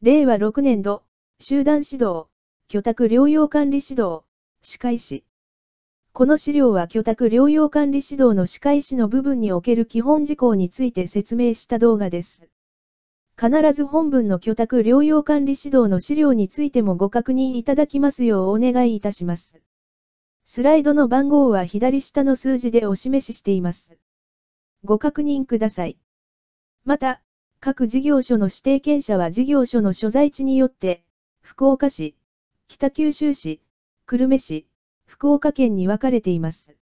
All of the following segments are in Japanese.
令和6年度、集団指導、居宅療養管理指導、歯科医師。この資料は居宅療養管理指導の歯科医師の部分における基本事項について説明した動画です。必ず本文の居宅療養管理指導の資料についてもご確認いただきますようお願いいたします。スライドの番号は左下の数字でお示ししています。ご確認ください。また、各事業所の指定権者は事業所の所在地によって、福岡市、北九州市、久留米市、福岡県に分かれています。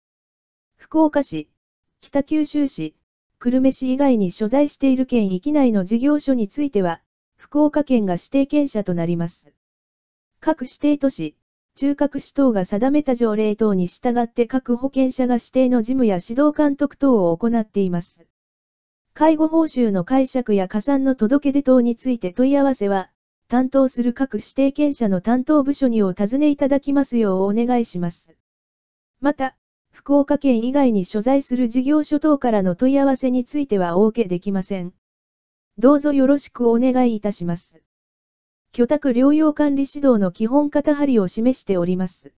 福岡市、北九州市、久留米市以外に所在している県域内の事業所については、福岡県が指定権者となります。各指定都市、中核市等が定めた条例等に従って各保険者が指定の事務や指導監督等を行っています。介護報酬の解釈や加算の届け出等について問い合わせは、担当する各指定権者の担当部署にお尋ねいただきますようお願いします。また、福岡県以外に所在する事業所等からの問い合わせについてはお受けできません。どうぞよろしくお願いいたします。居宅療養管理指導の基本型張りを示しております。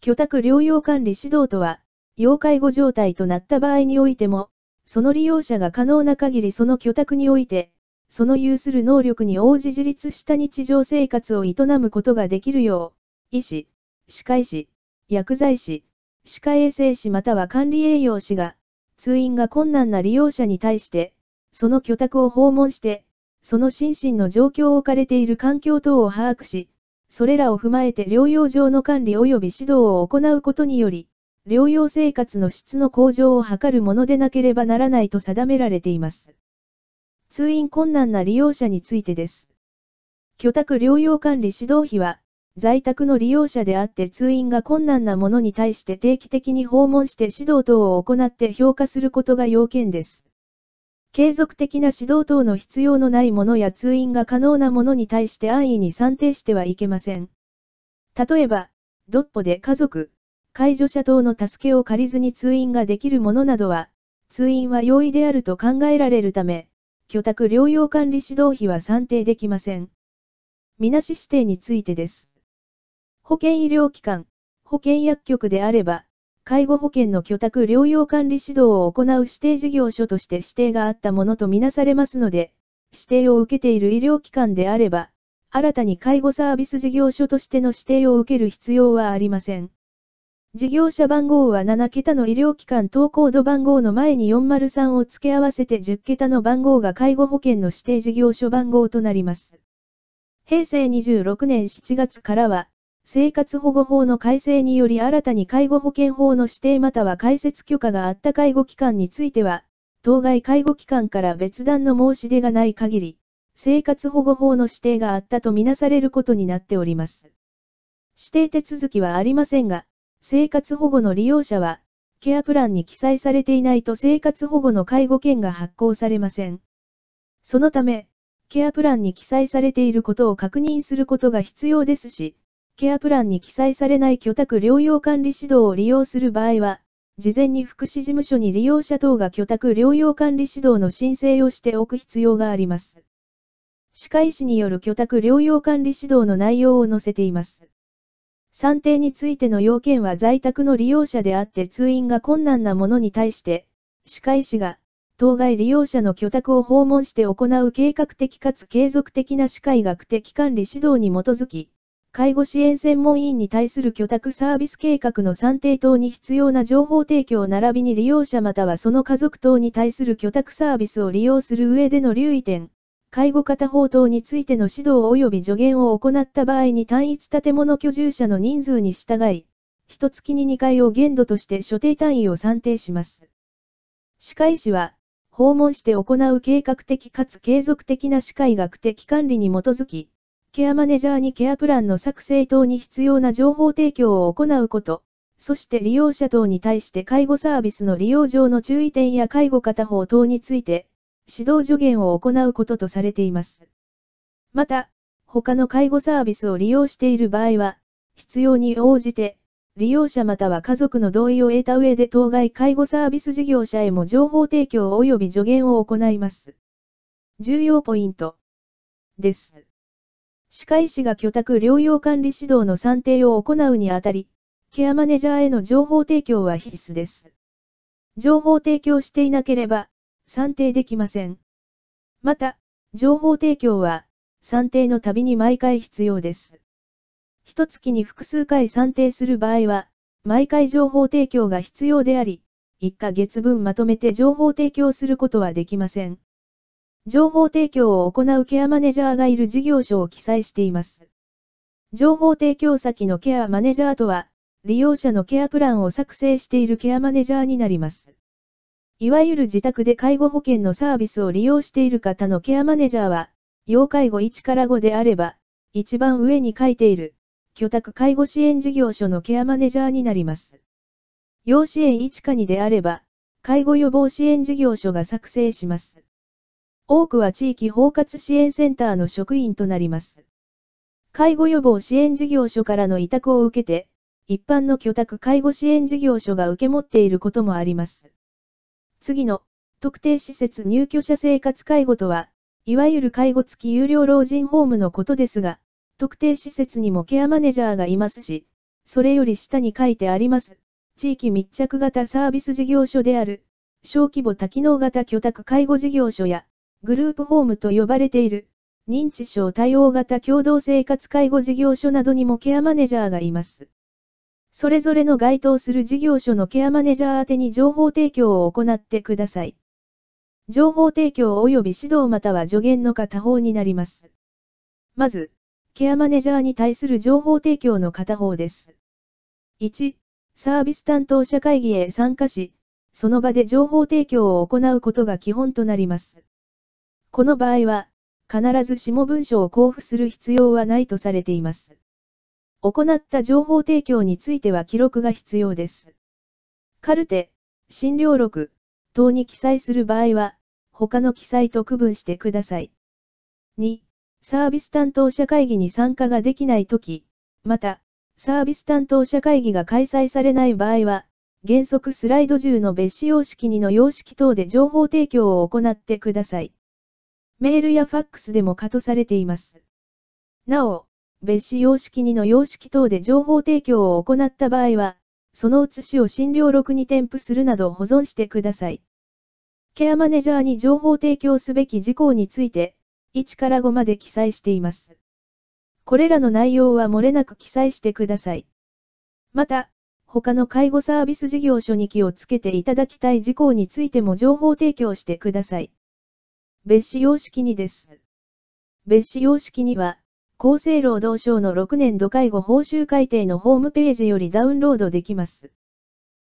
居宅療養管理指導とは、要介護状態となった場合においても、その利用者が可能な限りその居宅において、その有する能力に応じ自立した日常生活を営むことができるよう、医師、歯科医師、薬剤師、歯科衛生士または管理栄養士が、通院が困難な利用者に対して、その居宅を訪問して、その心身の状況を置かれている環境等を把握し、それらを踏まえて療養上の管理及び指導を行うことにより、療養生活の質の向上を図るものでなければならないと定められています。通院困難な利用者についてです。居宅療養管理指導費は、在宅の利用者であって通院が困難なものに対して定期的に訪問して指導等を行って評価することが要件です。継続的な指導等の必要のないものや通院が可能なものに対して安易に算定してはいけません。例えば、ドッポで家族、介助者等の助けを借りずに通院ができるものなどは、通院は容易であると考えられるため、居宅療養管理指導費は算定できません。みなし指定についてです。保険医療機関、保険薬局であれば、介護保険の居宅療養管理指導を行う指定事業所として指定があったものとみなされますので、指定を受けている医療機関であれば、新たに介護サービス事業所としての指定を受ける必要はありません。事業者番号は7桁の医療機関等コード番号の前に403を付け合わせて10桁の番号が介護保険の指定事業所番号となります。平成26年7月からは、生活保護法の改正により新たに介護保険法の指定または開設許可があった介護機関については、当該介護機関から別段の申し出がない限り、生活保護法の指定があったとみなされることになっております。指定手続きはありませんが、生活保護の利用者は、ケアプランに記載されていないと生活保護の介護権が発行されません。そのため、ケアプランに記載されていることを確認することが必要ですし、ケアプランに記載されない居宅療養管理指導を利用する場合は、事前に福祉事務所に利用者等が居宅療養管理指導の申請をしておく必要があります。歯科医師による居宅療養管理指導の内容を載せています。算定についての要件は在宅の利用者であって通院が困難なものに対して、歯科医師が、当該利用者の居宅を訪問して行う計画的かつ継続的な歯科医学的管理指導に基づき、介護支援専門員に対する居宅サービス計画の算定等に必要な情報提供並びに利用者またはその家族等に対する居宅サービスを利用する上での留意点、介護型法等についての指導及び助言を行った場合に単一建物居住者の人数に従い、一月に2回を限度として所定単位を算定します。歯科医師は、訪問して行う計画的かつ継続的な歯科医学的管理に基づき、ケアマネジャーにケアプランの作成等に必要な情報提供を行うこと、そして利用者等に対して介護サービスの利用上の注意点や介護方法等について、指導助言を行うこととされています。また、他の介護サービスを利用している場合は、必要に応じて、利用者または家族の同意を得た上で当該介護サービス事業者へも情報提供及び助言を行います。重要ポイントです。歯科医師が居宅療養管理指導の算定を行うにあたり、ケアマネジャーへの情報提供は必須です。情報提供していなければ、算定できません。また、情報提供は、算定のたびに毎回必要です。一月に複数回算定する場合は、毎回情報提供が必要であり、1ヶ月分まとめて情報提供することはできません。情報提供を行うケアマネジャーがいる事業所を記載しています。情報提供先のケアマネジャーとは、利用者のケアプランを作成しているケアマネジャーになります。いわゆる自宅で介護保険のサービスを利用している方のケアマネジャーは、要介護1から5であれば、一番上に書いている、居宅介護支援事業所のケアマネジャーになります。要支援1か2であれば、介護予防支援事業所が作成します。多くは地域包括支援センターの職員となります。介護予防支援事業所からの委託を受けて、一般の居宅介護支援事業所が受け持っていることもあります。次の、特定施設入居者生活介護とは、いわゆる介護付き有料老人ホームのことですが、特定施設にもケアマネジャーがいますし、それより下に書いてあります。地域密着型サービス事業所である、小規模多機能型居宅介護事業所や、グループホームと呼ばれている、認知症対応型共同生活介護事業所などにもケアマネジャーがいます。それぞれの該当する事業所のケアマネジャー宛てに情報提供を行ってください。情報提供及び指導または助言の片方になります。まず、ケアマネジャーに対する情報提供の片方です。1、サービス担当者会議へ参加し、その場で情報提供を行うことが基本となります。この場合は、必ず下文書を交付する必要はないとされています。行った情報提供については記録が必要です。カルテ、診療録等に記載する場合は、他の記載と区分してください。2、サービス担当者会議に参加ができないとき、また、サービス担当者会議が開催されない場合は、原則スライド10の別紙様式2の様式等で情報提供を行ってください。メールやファックスでも可トされています。なお、別紙様式2の様式等で情報提供を行った場合は、その写しを診療録に添付するなど保存してください。ケアマネジャーに情報提供すべき事項について、1から5まで記載しています。これらの内容は漏れなく記載してください。また、他の介護サービス事業所に気をつけていただきたい事項についても情報提供してください。別紙様式2です。別紙様式2は、厚生労働省の6年度介護報酬改定のホームページよりダウンロードできます。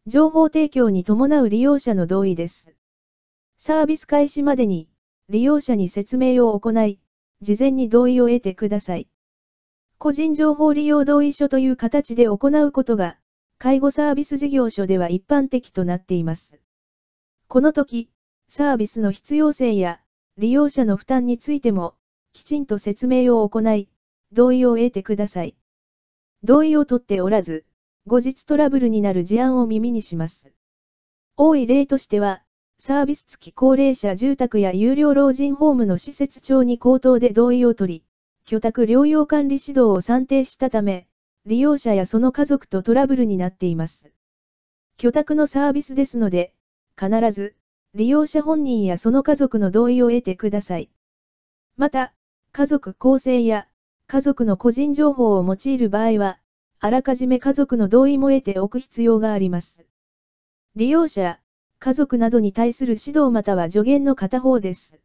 情報提供に伴う利用者の同意です。サービス開始までに、利用者に説明を行い、事前に同意を得てください。個人情報利用同意書という形で行うことが、介護サービス事業所では一般的となっています。この時、サービスの必要性や、利用者の負担についても、きちんと説明を行い、同意を得てください。同意を取っておらず、後日トラブルになる事案を耳にします。多い例としては、サービス付き高齢者住宅や有料老人ホームの施設長に口頭で同意を取り、居宅療養管理指導を算定したため、利用者やその家族とトラブルになっています。居宅のサービスですので、必ず、利用者本人やその家族の同意を得てください。また、家族構成や、家族の個人情報を用いる場合は、あらかじめ家族の同意も得ておく必要があります。利用者、家族などに対する指導または助言の片方です。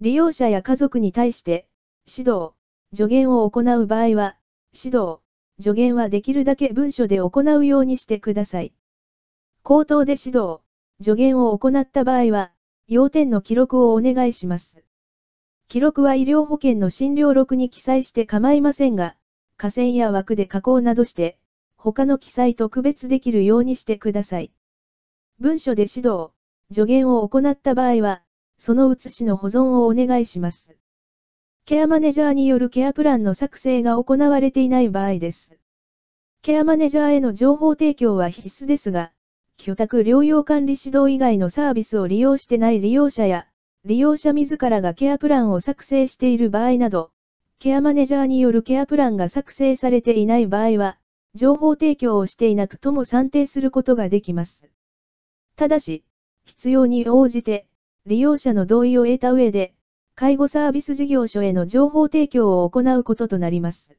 利用者や家族に対して、指導、助言を行う場合は、指導、助言はできるだけ文書で行うようにしてください。口頭で指導、助言を行った場合は、要点の記録をお願いします。記録は医療保険の診療録に記載して構いませんが、下線や枠で加工などして、他の記載と区別できるようにしてください。文書で指導、助言を行った場合は、その写しの保存をお願いします。ケアマネジャーによるケアプランの作成が行われていない場合です。ケアマネジャーへの情報提供は必須ですが、居宅療養管理指導以外のサービスを利用してない利用者や、利用者自らがケアプランを作成している場合など、ケアマネジャーによるケアプランが作成されていない場合は、情報提供をしていなくとも算定することができます。ただし、必要に応じて、利用者の同意を得た上で、介護サービス事業所への情報提供を行うこととなります。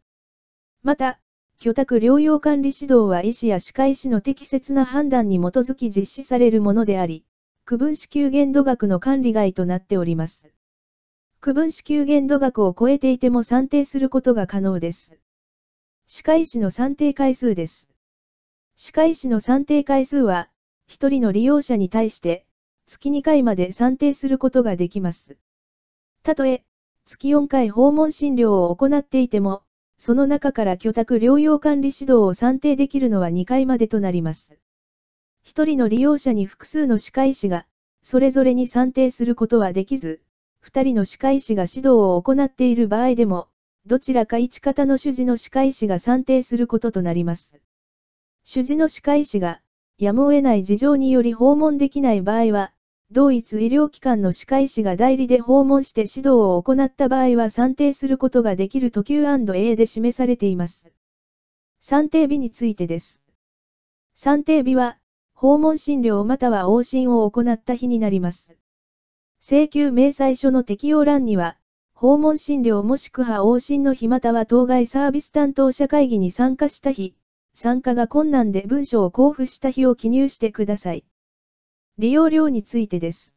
また、居宅療養管理指導は医師や歯科医師の適切な判断に基づき実施されるものであり、区分子給限度額の管理外となっております。区分子給限度額を超えていても算定することが可能です。歯科医師の算定回数です。歯科医師の算定回数は、1人の利用者に対して、月2回まで算定することができます。たとえ、月4回訪問診療を行っていても、その中から居宅療養管理指導を算定できるのは2回までとなります。一人の利用者に複数の歯科医師が、それぞれに算定することはできず、二人の歯科医師が指導を行っている場合でも、どちらか一方の主治の歯科医師が算定することとなります。主治の歯科医師が、やむを得ない事情により訪問できない場合は、同一医療機関の歯科医師が代理で訪問して指導を行った場合は算定することができる特急 &A で示されています。算定日についてです。算定日は、訪問診療または往診を行った日になります。請求明細書の適用欄には、訪問診療もしくは往診の日または当該サービス担当者会議に参加した日、参加が困難で文書を交付した日を記入してください。利用料についてです。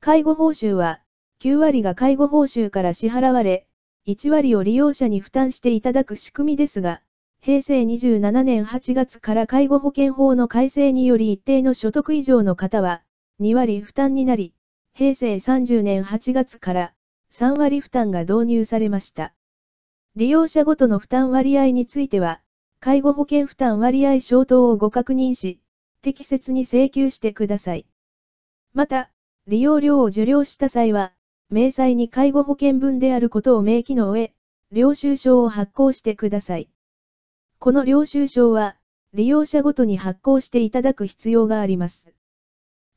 介護報酬は、9割が介護報酬から支払われ、1割を利用者に負担していただく仕組みですが、平成27年8月から介護保険法の改正により一定の所得以上の方は、2割負担になり、平成30年8月から3割負担が導入されました。利用者ごとの負担割合については、介護保険負担割合相当をご確認し、適切に請求してください。また、利用料を受領した際は、明細に介護保険分であることを明記の上、領収書を発行してください。この領収書は、利用者ごとに発行していただく必要があります。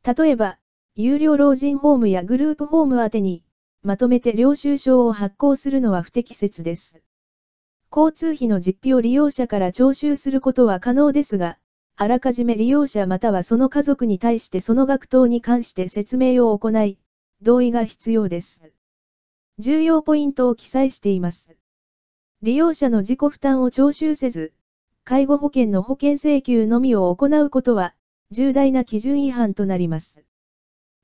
例えば、有料老人ホームやグループホーム宛てに、まとめて領収書を発行するのは不適切です。交通費の実費を利用者から徴収することは可能ですが、あらかじめ利用者またはその家族に対してその学等に関して説明を行い、同意が必要です。重要ポイントを記載しています。利用者の自己負担を徴収せず、介護保険の保険請求のみを行うことは、重大な基準違反となります。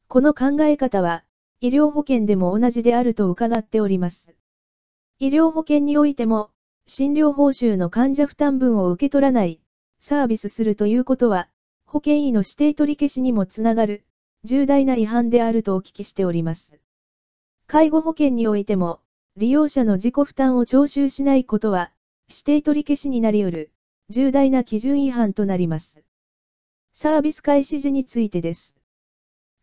この考え方は、医療保険でも同じであると伺っております。医療保険においても、診療報酬の患者負担分を受け取らない、サービスするということは、保険医の指定取り消しにもつながる、重大な違反であるとお聞きしております。介護保険においても、利用者の自己負担を徴収しないことは、指定取り消しになり得る、重大な基準違反となります。サービス開始時についてです。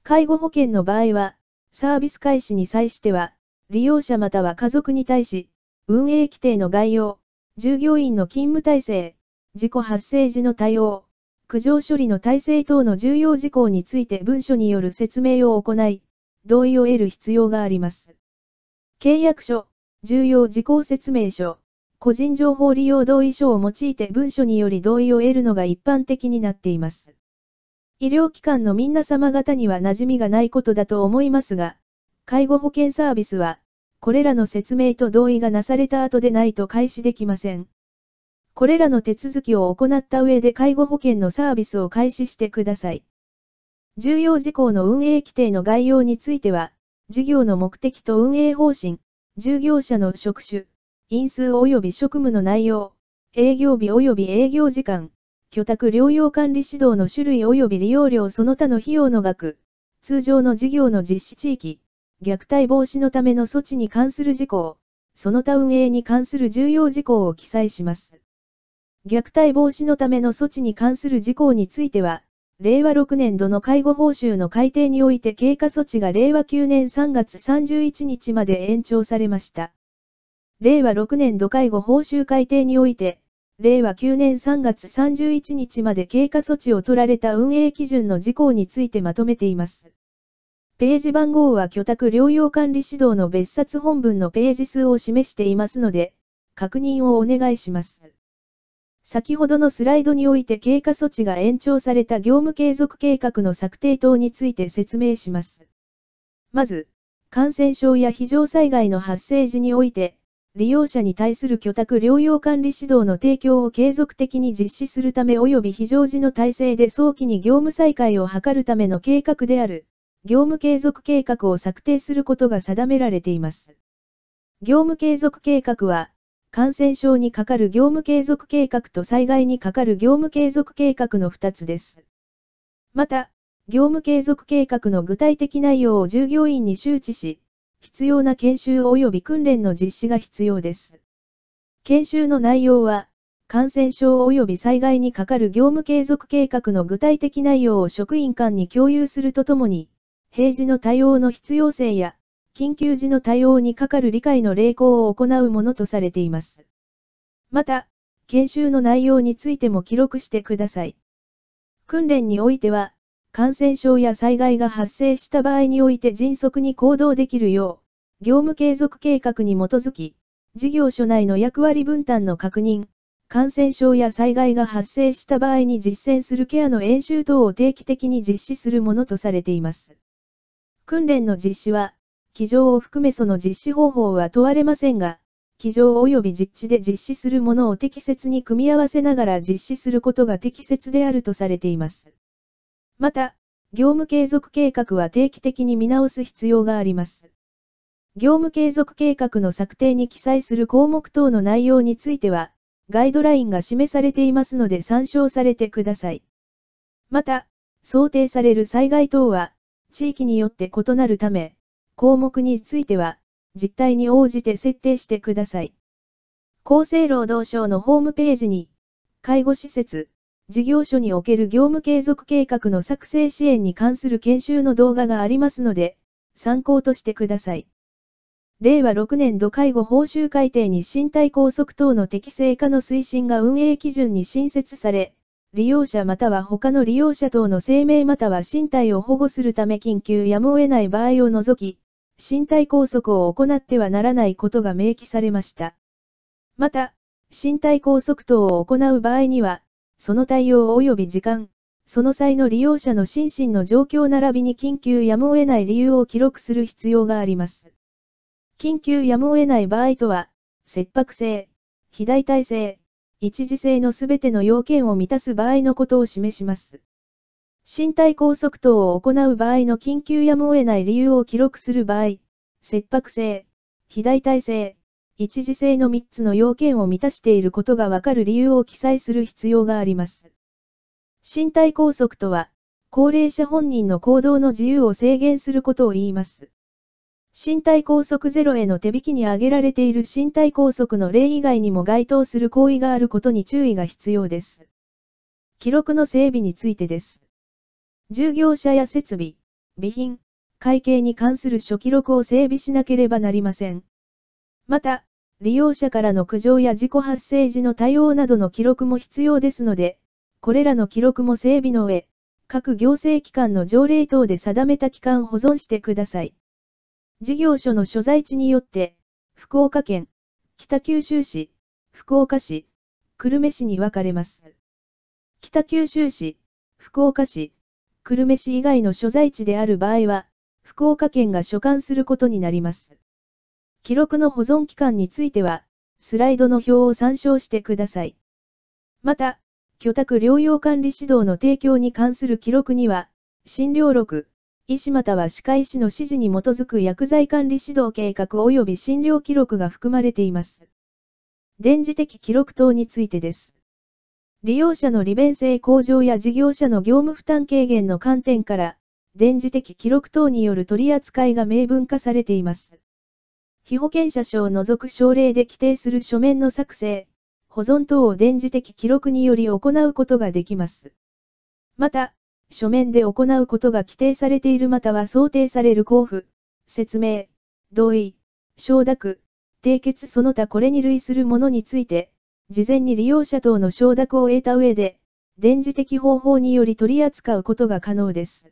介護保険の場合は、サービス開始に際しては、利用者または家族に対し、運営規定の概要、従業員の勤務体制、事故発生時の対応、苦情処理の体制等の重要事項について文書による説明を行い、同意を得る必要があります。契約書、重要事項説明書、個人情報利用同意書を用いて文書により同意を得るのが一般的になっています。医療機関の皆様方には馴染みがないことだと思いますが、介護保険サービスは、これらの説明と同意がなされた後でないと開始できません。これらの手続きを行った上で介護保険のサービスを開始してください。重要事項の運営規定の概要については、事業の目的と運営方針、従業者の職種、因数及び職務の内容、営業日及び営業時間、居宅療養管理指導の種類及び利用料その他の費用の額、通常の事業の実施地域、虐待防止のための措置に関する事項、その他運営に関する重要事項を記載します。虐待防止のための措置に関する事項については、令和6年度の介護報酬の改定において経過措置が令和9年3月31日まで延長されました。令和6年度介護報酬改定において、令和9年3月31日まで経過措置を取られた運営基準の事項についてまとめています。ページ番号は居宅療養管理指導の別冊本文のページ数を示していますので、確認をお願いします。先ほどのスライドにおいて経過措置が延長された業務継続計画の策定等について説明します。まず、感染症や非常災害の発生時において、利用者に対する居宅療養管理指導の提供を継続的に実施するため及び非常時の体制で早期に業務再開を図るための計画である、業務継続計画を策定することが定められています。業務継続計画は、感染症にかかる業務継続計画と災害にかかる業務継続計画の2つです。また、業務継続計画の具体的内容を従業員に周知し、必要な研修及び訓練の実施が必要です。研修の内容は、感染症及び災害にかかる業務継続計画の具体的内容を職員間に共有するとともに、平時の対応の必要性や、緊急時の対応にかかる理解の励行を行うものとされています。また、研修の内容についても記録してください。訓練においては、感染症や災害が発生した場合において迅速に行動できるよう、業務継続計画に基づき、事業所内の役割分担の確認、感染症や災害が発生した場合に実践するケアの演習等を定期的に実施するものとされています。訓練の実施は、机上を含めその実施方法は問われませんが、機上及び実地で実施するものを適切に組み合わせながら実施することが適切であるとされています。また、業務継続計画は定期的に見直す必要があります。業務継続計画の策定に記載する項目等の内容については、ガイドラインが示されていますので参照されてください。また、想定される災害等は、地域によって異なるため、項目については、実態に応じて設定してください。厚生労働省のホームページに、介護施設、事業所における業務継続計画の作成支援に関する研修の動画がありますので、参考としてください。令和6年度介護報酬改定に身体拘束等の適正化の推進が運営基準に新設され、利用者または他の利用者等の生命または身体を保護するため緊急やむを得ない場合を除き、身体拘束を行ってはならないことが明記されました。また、身体拘束等を行う場合には、その対応及び時間、その際の利用者の心身の状況並びに緊急やむを得ない理由を記録する必要があります。緊急やむを得ない場合とは、切迫性、肥大体性、一時性のすべての要件を満たす場合のことを示します。身体拘束等を行う場合の緊急やむを得ない理由を記録する場合、切迫性、肥大体性、一時性の3つの要件を満たしていることがわかる理由を記載する必要があります。身体拘束とは、高齢者本人の行動の自由を制限することを言います。身体拘束ゼロへの手引きに挙げられている身体拘束の例以外にも該当する行為があることに注意が必要です。記録の整備についてです。従業者や設備、備品、会計に関する諸記録を整備しなければなりません。また、利用者からの苦情や事故発生時の対応などの記録も必要ですので、これらの記録も整備の上、各行政機関の条例等で定めた期間保存してください。事業所の所在地によって、福岡県、北九州市、福岡市、久留米市に分かれます。北九州市、福岡市、久留米市以外の所在地である場合は、福岡県が所管することになります。記録の保存期間については、スライドの表を参照してください。また、居宅療養管理指導の提供に関する記録には、診療録、医師または歯科医師の指示に基づく薬剤管理指導計画及び診療記録が含まれています。電磁的記録等についてです。利用者の利便性向上や事業者の業務負担軽減の観点から、電磁的記録等による取り扱いが明文化されています。被保険者証を除く省令で規定する書面の作成、保存等を電磁的記録により行うことができます。また、書面で行うことが規定されているまたは想定される交付、説明、同意、承諾、締結その他これに類するものについて、事前に利用者等の承諾を得た上で、電磁的方法により取り扱うことが可能です。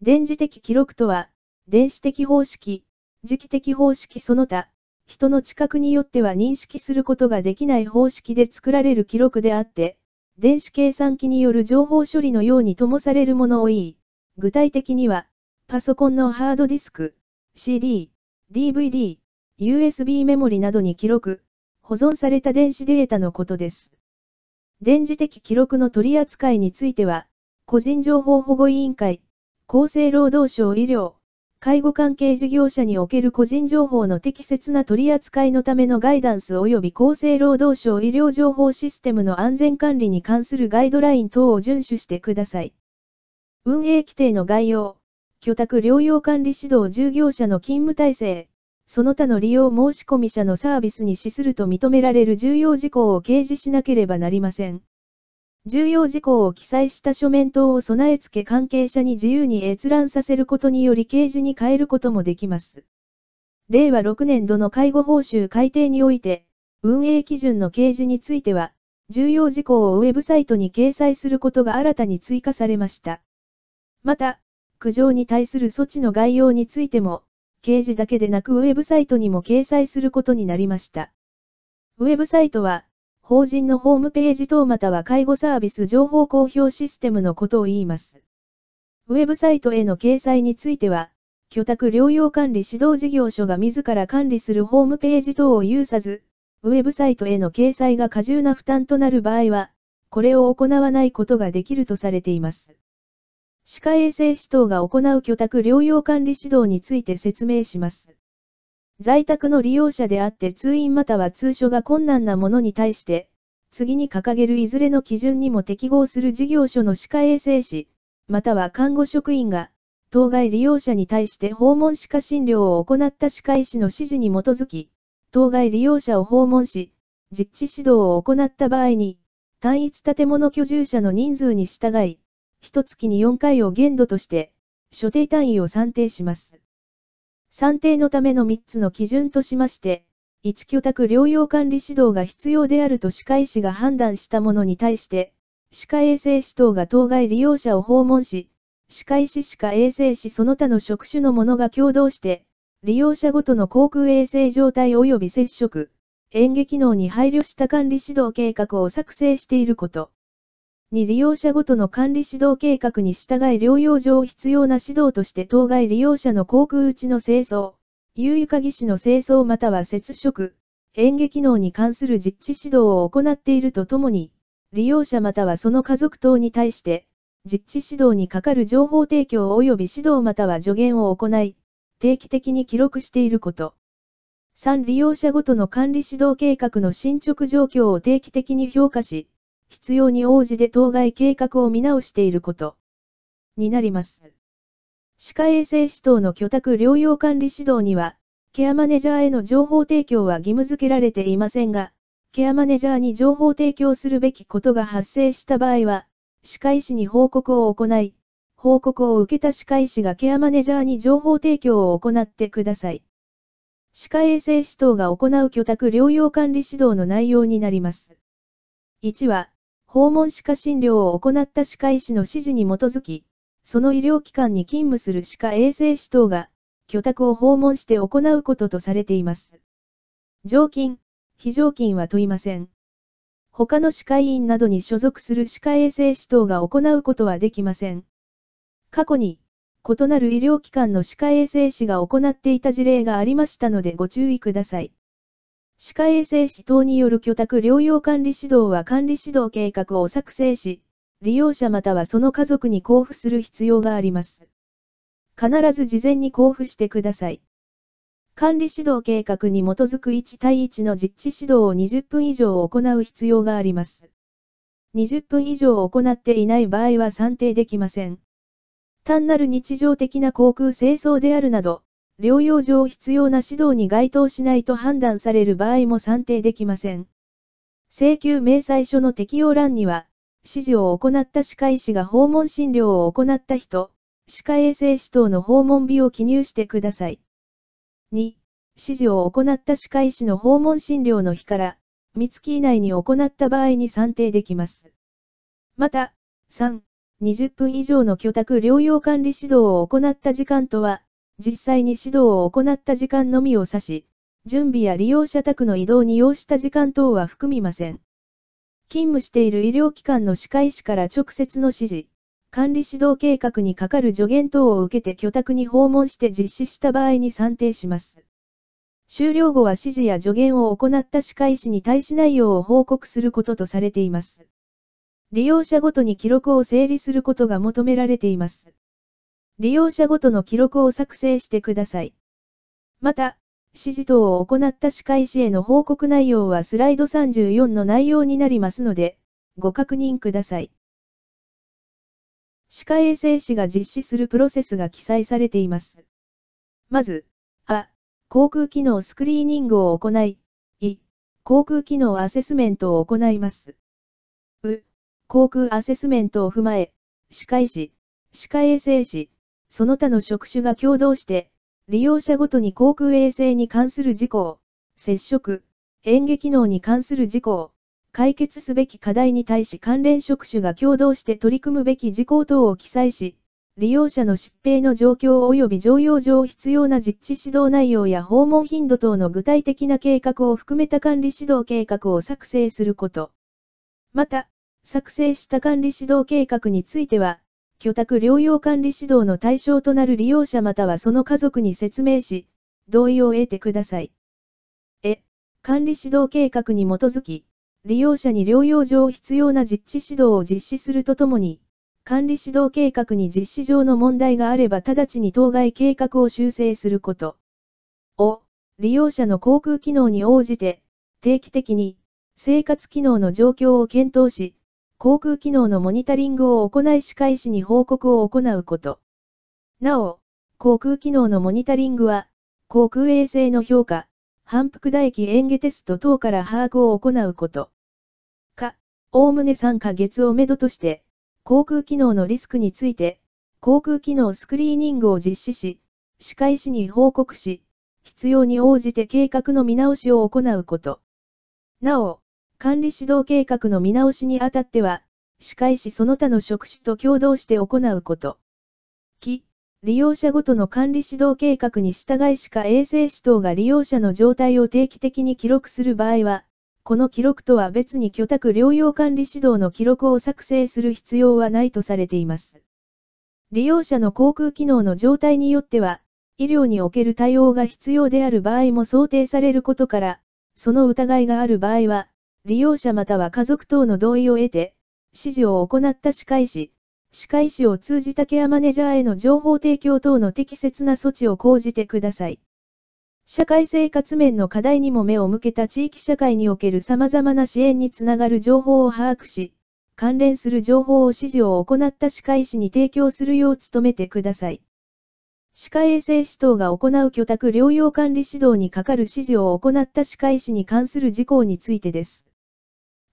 電磁的記録とは、電子的方式、磁気的方式その他、人の知覚によっては認識することができない方式で作られる記録であって、電子計算機による情報処理のようにともされるものを言い、具体的には、パソコンのハードディスク、CD、DVD、USB メモリなどに記録、保存された電子データのことです。電磁的記録の取り扱いについては、個人情報保護委員会、厚生労働省医療、介護関係事業者における個人情報の適切な取り扱いのためのガイダンス及び厚生労働省医療情報システムの安全管理に関するガイドライン等を遵守してください。運営規定の概要、居宅療養管理指導従業者の勤務体制、その他の利用申込者のサービスに資すると認められる重要事項を掲示しなければなりません。重要事項を記載した書面等を備え付け関係者に自由に閲覧させることにより掲示に変えることもできます。令和6年度の介護報酬改定において、運営基準の掲示については、重要事項をウェブサイトに掲載することが新たに追加されました。また、苦情に対する措置の概要についても、掲示だけでなくウェブサイトにも掲載することになりました。ウェブサイトは、法人のホームページ等または介護サービス情報公表システムのことを言います。ウェブサイトへの掲載については、居宅療養管理指導事業所が自ら管理するホームページ等を有さず、ウェブサイトへの掲載が過重な負担となる場合は、これを行わないことができるとされています。歯科衛生士等が行う居宅療養管理指導について説明します。在宅の利用者であって通院または通所が困難なものに対して、次に掲げるいずれの基準にも適合する事業所の歯科衛生士、または看護職員が、当該利用者に対して訪問歯科診療を行った歯科医師の指示に基づき、当該利用者を訪問し、実地指導を行った場合に、単一建物居住者の人数に従い、1月に4回を限度として、所定単位を算定します。算定のための3つの基準としまして、1居宅療養管理指導が必要であると歯科医師が判断したものに対して、歯科衛生士等が当該利用者を訪問し、歯科医師歯科衛生士その他の職種の者が共同して、利用者ごとの航空衛生状態及び接触、演劇能に配慮した管理指導計画を作成していること。二、利用者ごとの管理指導計画に従い療養上必要な指導として当該利用者の航空打ちの清掃、有湯鍵師の清掃または接触、演劇能に関する実地指導を行っているとともに、利用者またはその家族等に対して、実地指導に係る情報提供及び指導または助言を行い、定期的に記録していること。3利用者ごとの管理指導計画の進捗状況を定期的に評価し、必要に応じて当該計画を見直していること、になります。歯科衛生士等の居宅療養管理指導には、ケアマネジャーへの情報提供は義務付けられていませんが、ケアマネジャーに情報提供するべきことが発生した場合は、歯科医師に報告を行い、報告を受けた歯科医師がケアマネジャーに情報提供を行ってください。歯科衛生士等が行う居宅療養管理指導の内容になります。1は、訪問歯科診療を行った歯科医師の指示に基づき、その医療機関に勤務する歯科衛生士等が、居宅を訪問して行うこととされています。常勤、非常勤は問いません。他の歯科医院などに所属する歯科衛生士等が行うことはできません。過去に、異なる医療機関の歯科衛生士が行っていた事例がありましたのでご注意ください。歯科衛生士等による居宅療養管理指導は管理指導計画を作成し、利用者またはその家族に交付する必要があります。必ず事前に交付してください。管理指導計画に基づく1対1の実地指導を20分以上行う必要があります。20分以上行っていない場合は算定できません。単なる日常的な航空清掃であるなど、療養上必要な指導に該当しないと判断される場合も算定できません。請求明細書の適用欄には、指示を行った歯科医師が訪問診療を行った人、歯科衛生士等の訪問日を記入してください。2、指示を行った歯科医師の訪問診療の日から、三月以内に行った場合に算定できます。また、3、20分以上の居宅療養管理指導を行った時間とは、実際に指導を行った時間のみを指し、準備や利用者宅の移動に要した時間等は含みません。勤務している医療機関の歯科医師から直接の指示、管理指導計画に係る助言等を受けて居宅に訪問して実施した場合に算定します。終了後は指示や助言を行った歯科医師に対し内容を報告することとされています。利用者ごとに記録を整理することが求められています。利用者ごとの記録を作成してください。また、指示等を行った歯科医師への報告内容はスライド34の内容になりますので、ご確認ください。歯科衛生士が実施するプロセスが記載されています。まず、あ、航空機能スクリーニングを行い、い、航空機能アセスメントを行います。う、航空アセスメントを踏まえ、歯科医師、歯科衛生士、その他の職種が共同して、利用者ごとに航空衛星に関する事項、接触、演劇能に関する事項、解決すべき課題に対し関連職種が共同して取り組むべき事項等を記載し、利用者の疾病の状況及び常用上必要な実地指導内容や訪問頻度等の具体的な計画を含めた管理指導計画を作成すること。また、作成した管理指導計画については、居宅療養管理指導の対象となる利用者またはその家族に説明し、同意を得てください。え、管理指導計画に基づき、利用者に療養上必要な実地指導を実施するとともに、管理指導計画に実施上の問題があれば直ちに当該計画を修正すること。を、利用者の航空機能に応じて、定期的に、生活機能の状況を検討し、航空機能のモニタリングを行い歯科医師に報告を行うこと。なお、航空機能のモニタリングは、航空衛星の評価、反復唾液演技テスト等から把握を行うこと。か、おおむね3ヶ月をめどとして、航空機能のリスクについて、航空機能スクリーニングを実施し、歯科医師に報告し、必要に応じて計画の見直しを行うこと。なお、管理指導計画の見直しにあたっては、歯科医師その他の職種と共同して行うこと。き、利用者ごとの管理指導計画に従い歯科衛生士等が利用者の状態を定期的に記録する場合は、この記録とは別に居宅療養管理指導の記録を作成する必要はないとされています。利用者の航空機能の状態によっては、医療における対応が必要である場合も想定されることから、その疑いがある場合は、利用者または家族等の同意を得て、指示を行った歯科医師、歯科医師を通じたケアマネジャーへの情報提供等の適切な措置を講じてください。社会生活面の課題にも目を向けた地域社会における様々な支援につながる情報を把握し、関連する情報を指示を行った歯科医師に提供するよう努めてください。歯科衛生士等が行う居宅療養管理指導に係る指示を行った歯科医師に関する事項についてです。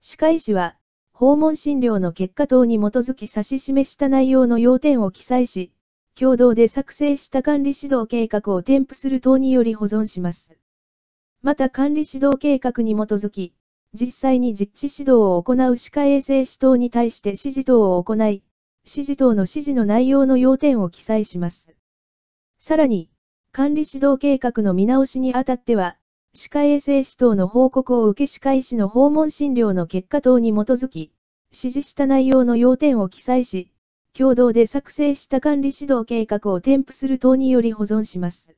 歯科医師は、訪問診療の結果等に基づき指し示した内容の要点を記載し、共同で作成した管理指導計画を添付する等により保存します。また管理指導計画に基づき、実際に実地指導を行う歯科衛生士等に対して指示等を行い、指示等の指示の内容の要点を記載します。さらに、管理指導計画の見直しにあたっては、歯科衛生士等の報告を受け歯科医師の訪問診療の結果等に基づき、指示した内容の要点を記載し、共同で作成した管理指導計画を添付する等により保存します。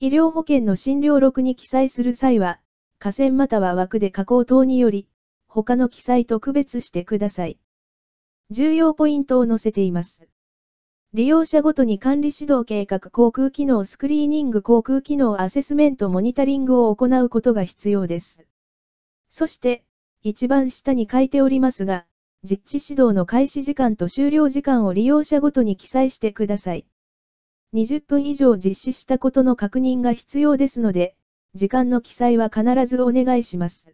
医療保険の診療録に記載する際は、下線または枠で加工等により、他の記載と区別してください。重要ポイントを載せています。利用者ごとに管理指導計画航空機能スクリーニング航空機能アセスメントモニタリングを行うことが必要です。そして、一番下に書いておりますが、実地指導の開始時間と終了時間を利用者ごとに記載してください。20分以上実施したことの確認が必要ですので、時間の記載は必ずお願いします。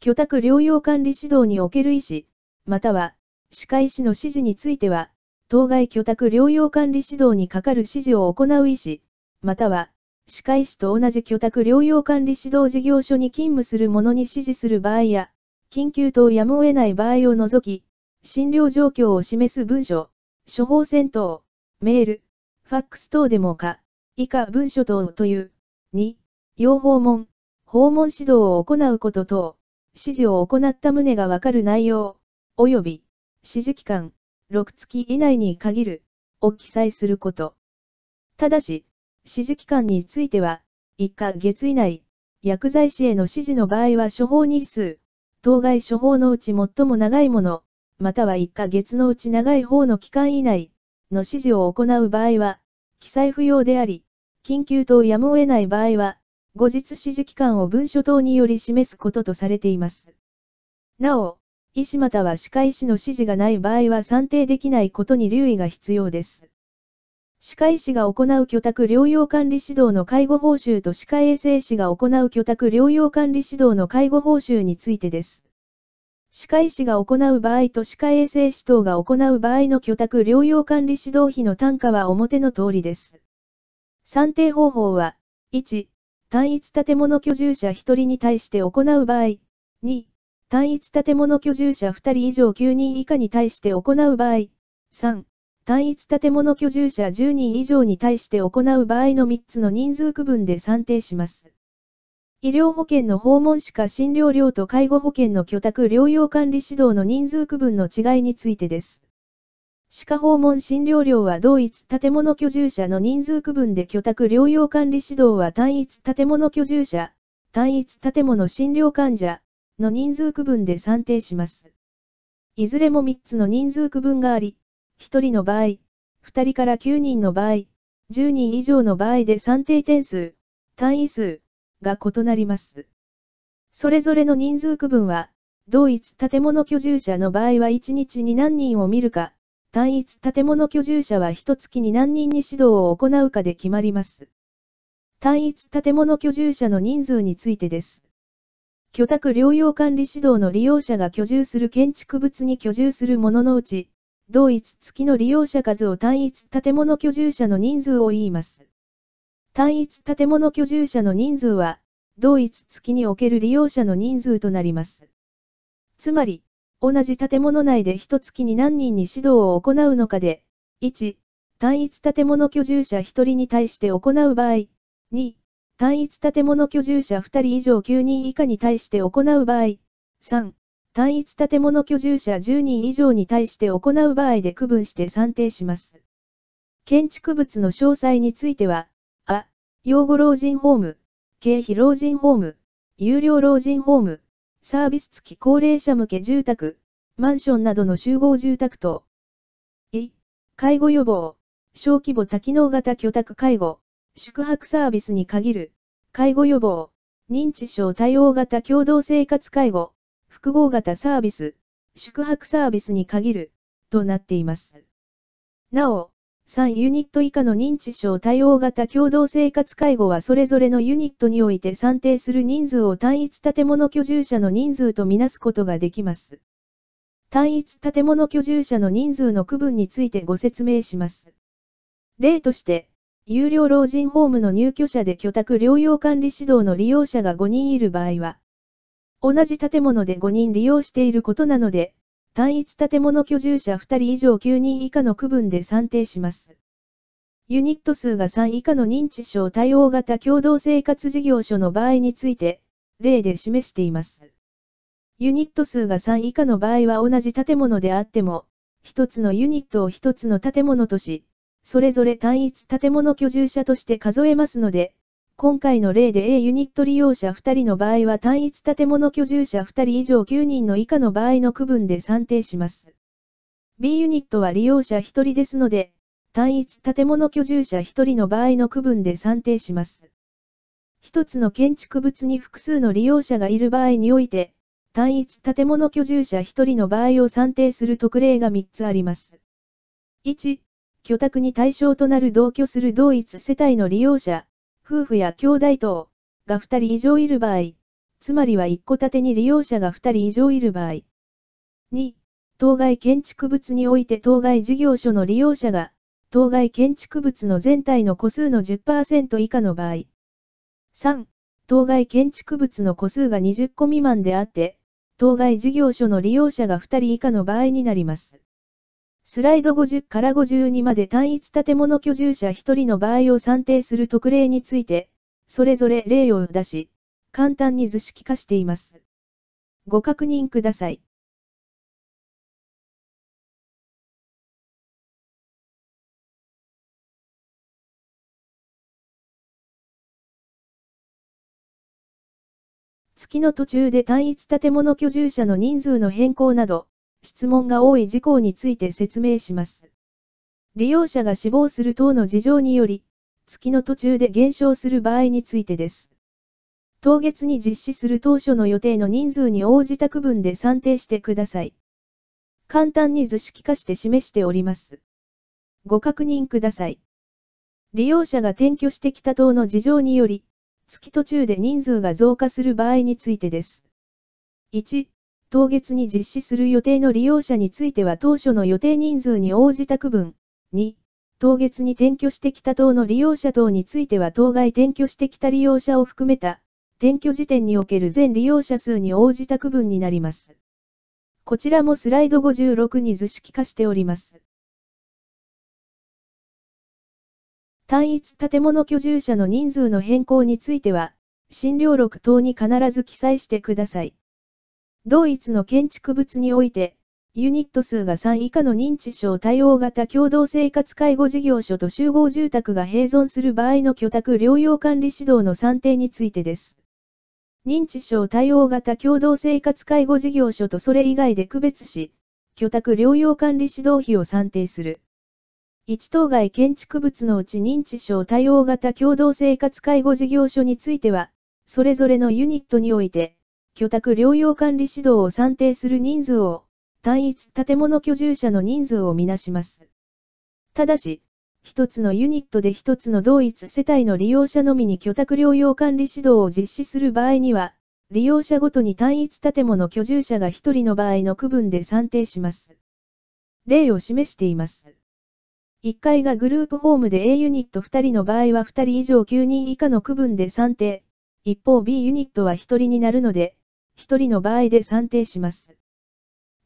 居宅療養管理指導における医師、または、歯科医師の指示については、当該居宅療養管理指導に係る指示を行う医師、または、歯科医師と同じ居宅療養管理指導事業所に勤務する者に指示する場合や、緊急等やむを得ない場合を除き、診療状況を示す文書、処方箋等、メール、ファックス等でもか、以下文書等という、2、要訪問、訪問指導を行うこと等、指示を行った旨がわかる内容、及び、指示期間、6月以内に限る、を記載すること。ただし、指示期間については、1ヶ月以内、薬剤師への指示の場合は処方日数、当該処方のうち最も長いもの、または1ヶ月のうち長い方の期間以内の指示を行う場合は、記載不要であり、緊急等やむを得ない場合は、後日指示期間を文書等により示すこととされています。なお、医師または歯科医師の指示がない場合は算定できないことに留意が必要です。歯科医師が行う居宅療養管理指導の介護報酬と歯科衛生士が行う居宅療養管理指導の介護報酬についてです。歯科医師が行う場合と歯科衛生士等が行う場合の居宅療養管理指導費の単価は表の通りです。算定方法は、1、単一建物居住者1人に対して行う場合、2、単一建物居住者2人以上9人以下に対して行う場合、3、単一建物居住者10人以上に対して行う場合の3つの人数区分で算定します。医療保険の訪問歯科診療料と介護保険の居宅療養管理指導の人数区分の違いについてです。歯科訪問診療料は同一建物居住者の人数区分で居宅療養管理指導は単一建物居住者、単一建物診療患者、の人数区分で算定します。いずれも3つの人数区分があり、1人の場合、2人から9人の場合、10人以上の場合で算定点数、単位数が異なります。それぞれの人数区分は、同一建物居住者の場合は1日に何人を見るか、単一建物居住者は1月に何人に指導を行うかで決まります。単一建物居住者の人数についてです。居宅療養管理指導の利用者が居住する建築物に居住するもののうち、同一月の利用者数を単一建物居住者の人数を言います。単一建物居住者の人数は、同一月における利用者の人数となります。つまり、同じ建物内で一月に何人に指導を行うのかで、1、単一建物居住者1人に対して行う場合、2、単一建物居住者2人以上9人以下に対して行う場合、3、単一建物居住者10人以上に対して行う場合で区分して算定します。建築物の詳細については、あ、養護老人ホーム、経費老人ホーム、有料老人ホーム、サービス付き高齢者向け住宅、マンションなどの集合住宅等。い、介護予防、小規模多機能型居宅介護、宿泊サービスに限る、介護予防、認知症対応型共同生活介護、複合型サービス、宿泊サービスに限る、となっています。なお、3ユニット以下の認知症対応型共同生活介護はそれぞれのユニットにおいて算定する人数を単一建物居住者の人数とみなすことができます。単一建物居住者の人数の区分についてご説明します。例として、有料老人ホームの入居者で居宅療養管理指導の利用者が5人いる場合は、同じ建物で5人利用していることなので、単一建物居住者2人以上9人以下の区分で算定します。ユニット数が3以下の認知症対応型共同生活事業所の場合について、例で示しています。ユニット数が3以下の場合は同じ建物であっても、1つのユニットを1つの建物とし、それぞれ単一建物居住者として数えますので、今回の例で A ユニット利用者2人の場合は単一建物居住者2人以上9人の以下の場合の区分で算定します。B ユニットは利用者1人ですので、単一建物居住者1人の場合の区分で算定します。1つの建築物に複数の利用者がいる場合において、単一建物居住者1人の場合を算定する特例が3つあります。1、居宅に対象となる同居する同一世帯の利用者、夫婦や兄弟等が2人以上いる場合、つまりは1戸建てに利用者が2人以上いる場合。2、当該建築物において当該事業所の利用者が、当該建築物の全体の個数の10%以下の場合。3、当該建築物の個数が20個未満であって、当該事業所の利用者が2人以下の場合になります。スライド50から52まで単一建物居住者1人の場合を算定する特例について、それぞれ例を出し、簡単に図式化しています。ご確認ください。月の途中で単一建物居住者の人数の変更など、質問が多い事項について説明します。利用者が死亡する等の事情により、月の途中で減少する場合についてです。当月に実施する当初の予定の人数に応じた区分で算定してください。簡単に図式化して示しております。ご確認ください。利用者が転居してきた等の事情により、月途中で人数が増加する場合についてです。1、当月に実施する予定の利用者については当初の予定人数に応じた区分、2、当月に転居してきた等の利用者等については当該転居してきた利用者を含めた、転居時点における全利用者数に応じた区分になります。こちらもスライド56に図式化しております。単一建物居住者の人数の変更については、診療録等に必ず記載してください。同一の建築物において、ユニット数が3以下の認知症対応型共同生活介護事業所と集合住宅が併存する場合の居宅療養管理指導の算定についてです。認知症対応型共同生活介護事業所とそれ以外で区別し、居宅療養管理指導費を算定する。一当該建築物のうち認知症対応型共同生活介護事業所については、それぞれのユニットにおいて、居宅療養管理指導を算定する人数を、単一建物居住者の人数をみなします。ただし、一つのユニットで一つの同一世帯の利用者のみに居宅療養管理指導を実施する場合には、利用者ごとに単一建物居住者が1人の場合の区分で算定します。例を示しています。1階がグループホームで A ユニット2人の場合は2人以上9人以下の区分で算定、一方 B ユニットは1人になるので、1人の場合で算定します。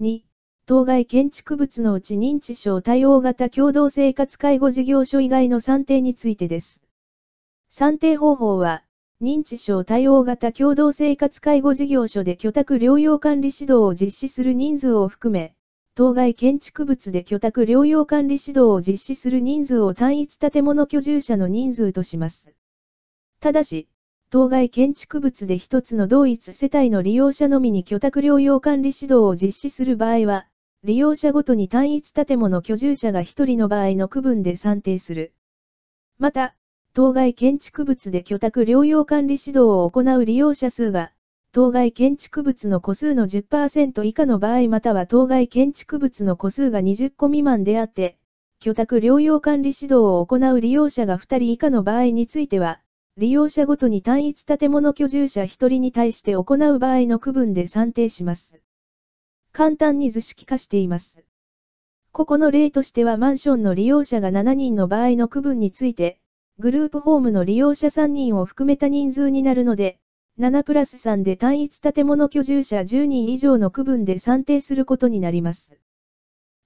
2、当該建築物のうち認知症対応型共同生活介護事業所以外の算定についてです。算定方法は、認知症対応型共同生活介護事業所で居宅療養管理指導を実施する人数を含め、当該建築物で居宅療養管理指導を実施する人数を単一建物居住者の人数とします。ただし、当該建築物で一つの同一世帯の利用者のみに居宅療養管理指導を実施する場合は、利用者ごとに単一建物居住者が1人の場合の区分で算定する。また、当該建築物で居宅療養管理指導を行う利用者数が、当該建築物の個数の10%以下の場合または当該建築物の個数が20個未満であって、居宅療養管理指導を行う利用者が2人以下の場合については、利用者ごとに単一建物居住者1人に対して行う場合の区分で算定します。簡単に図式化しています。ここの例としてはマンションの利用者が7人の場合の区分について、グループホームの利用者3人を含めた人数になるので、7プラス3で単一建物居住者10人以上の区分で算定することになります。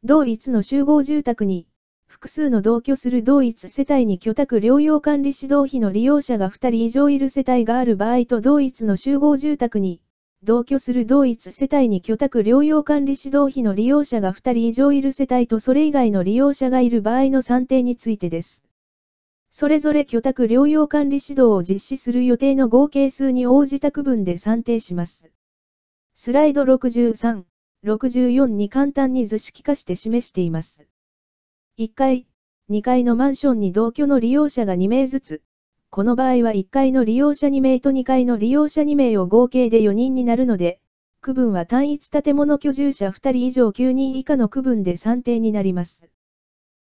同一の集合住宅に、複数の同居する同一世帯に居宅療養管理指導費の利用者が2人以上いる世帯がある場合と同一の集合住宅に、同居する同一世帯に居宅療養管理指導費の利用者が2人以上いる世帯とそれ以外の利用者がいる場合の算定についてです。それぞれ居宅療養管理指導を実施する予定の合計数に応じた区分で算定します。スライド63、64に簡単に図式化して示しています。1階、2階のマンションに同居の利用者が2名ずつ、この場合は1階の利用者2名と2階の利用者2名を合計で4人になるので、区分は単一建物居住者2人以上9人以下の区分で算定になります。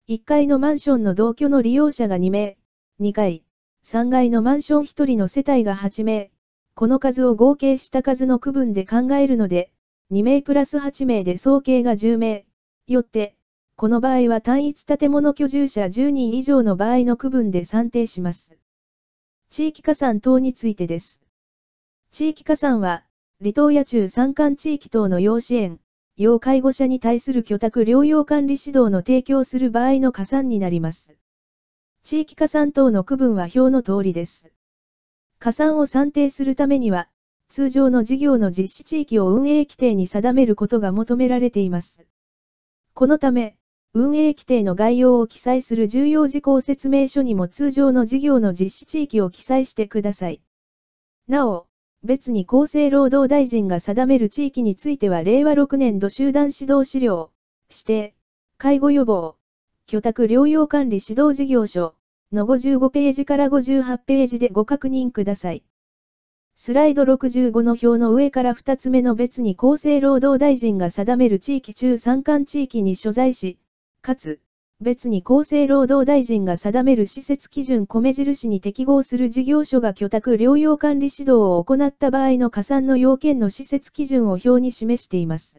1階のマンションの同居の利用者が2名、2階、3階のマンション1人の世帯が8名、この数を合計した数の区分で考えるので、2名プラス8名で総計が10名、よって、この場合は単一建物居住者10人以上の場合の区分で算定します。地域加算等についてです。地域加算は、離島や中山間地域等の要支援、要介護者に対する居宅療養管理指導の提供する場合の加算になります。地域加算等の区分は表の通りです。加算を算定するためには、通常の事業の実施地域を運営規定に定めることが求められています。このため、運営規定の概要を記載する重要事項説明書にも通常の事業の実施地域を記載してください。なお、別に厚生労働大臣が定める地域については令和6年度集団指導資料、指定、介護予防、居宅療養管理指導事業所の55ページから58ページでご確認ください。スライド65の表の上から2つ目の別に厚生労働大臣が定める地域中山間地域に所在し、かつ、別に厚生労働大臣が定める施設基準米印に適合する事業所が居宅療養管理指導を行った場合の加算の要件の施設基準を表に示しています。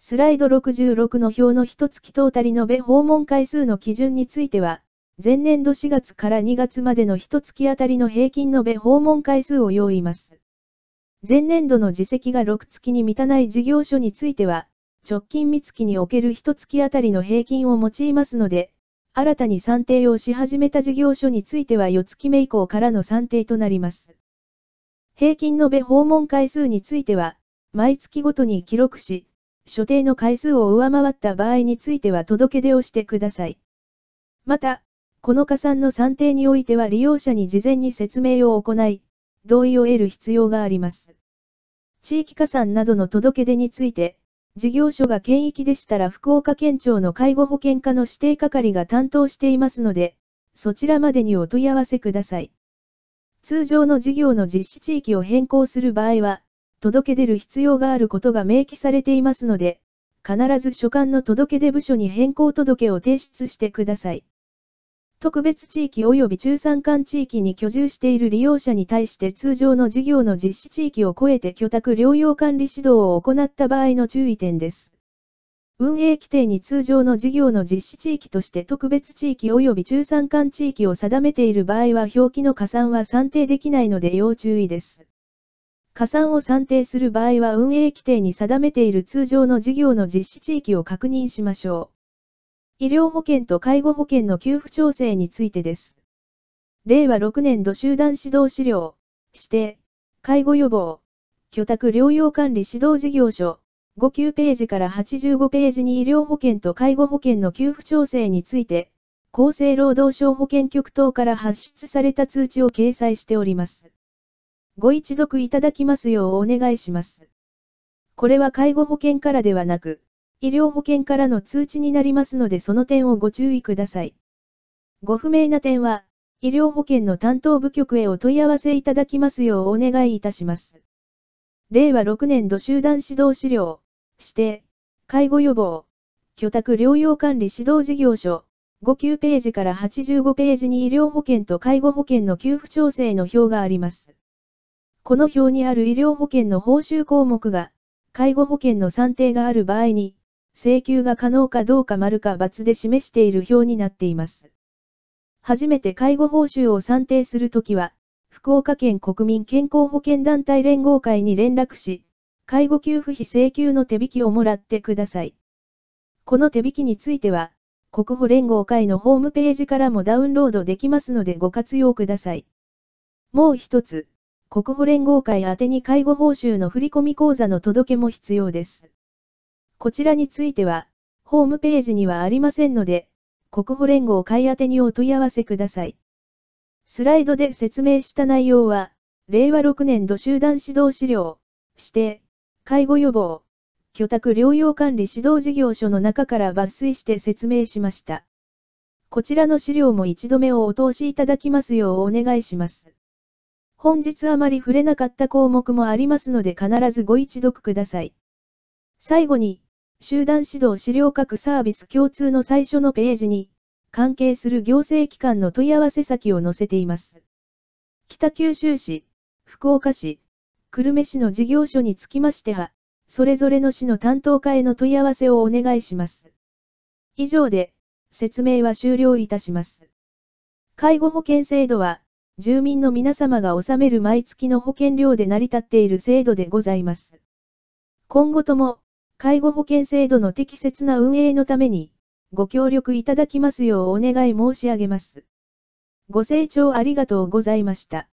スライド66の表の一月トータリ延べ訪問回数の基準については、前年度4月から2月までの一月あたりの平均延べ訪問回数を意います。前年度の実績が6月に満たない事業所については、直近三月における1月あたりの平均を用いますので、新たに算定をし始めた事業所については4月目以降からの算定となります。平均延べ訪問回数については、毎月ごとに記録し、所定の回数を上回った場合については届け出をしてください。また、この加算の算定においては利用者に事前に説明を行い、同意を得る必要があります。地域加算などの届け出について、事業所が県域でしたら福岡県庁の介護保険課の指定係が担当していますので、そちらまでにお問い合わせください。通常の事業の実施地域を変更する場合は、届け出る必要があることが明記されていますので、必ず所管の届け出部署に変更届を提出してください。特別地域及び中山間地域に居住している利用者に対して通常の事業の実施地域を超えて居宅療養管理指導を行った場合の注意点です。運営規定に通常の事業の実施地域として特別地域及び中山間地域を定めている場合は表記の加算は算定できないので要注意です。加算を算定する場合は運営規定に定めている通常の事業の実施地域を確認しましょう。医療保険と介護保険の給付調整についてです。令和6年度集団指導資料、指定、介護予防、居宅療養管理指導事業所、59ページから85ページに医療保険と介護保険の給付調整について、厚生労働省保険局等から発出された通知を掲載しております。ご一読いただきますようお願いします。これは介護保険からではなく、医療保険からの通知になりますのでその点をご注意ください。ご不明な点は、医療保険の担当部局へお問い合わせいただきますようお願いいたします。令和6年度集団指導資料、指定、介護予防、居宅療養管理指導事業所、59ページから85ページに医療保険と介護保険の給付調整の表があります。この表にある医療保険の報酬項目が、介護保険の算定がある場合に、請求が可能かどうか丸か×で示している表になっています。初めて介護報酬を算定するときは、福岡県国民健康保険団体連合会に連絡し、介護給付費請求の手引きをもらってください。この手引きについては、国保連合会のホームページからもダウンロードできますのでご活用ください。もう一つ、国保連合会宛に介護報酬の振込口座の届けも必要です。こちらについては、ホームページにはありませんので、国保連合会宛てにお問い合わせください。スライドで説明した内容は、令和6年度集団指導資料、指定、介護予防、居宅療養管理指導事業所の中から抜粋して説明しました。こちらの資料も一度目をお通しいただきますようお願いします。本日あまり触れなかった項目もありますので必ずご一読ください。最後に、集団指導資料各サービス共通の最初のページに、関係する行政機関の問い合わせ先を載せています。北九州市、福岡市、久留米市の事業所につきましては、それぞれの市の担当課への問い合わせをお願いします。以上で、説明は終了いたします。介護保険制度は、住民の皆様が納める毎月の保険料で成り立っている制度でございます。今後とも、介護保険制度の適切な運営のために、ご協力いただきますようお願い申し上げます。ご清聴ありがとうございました。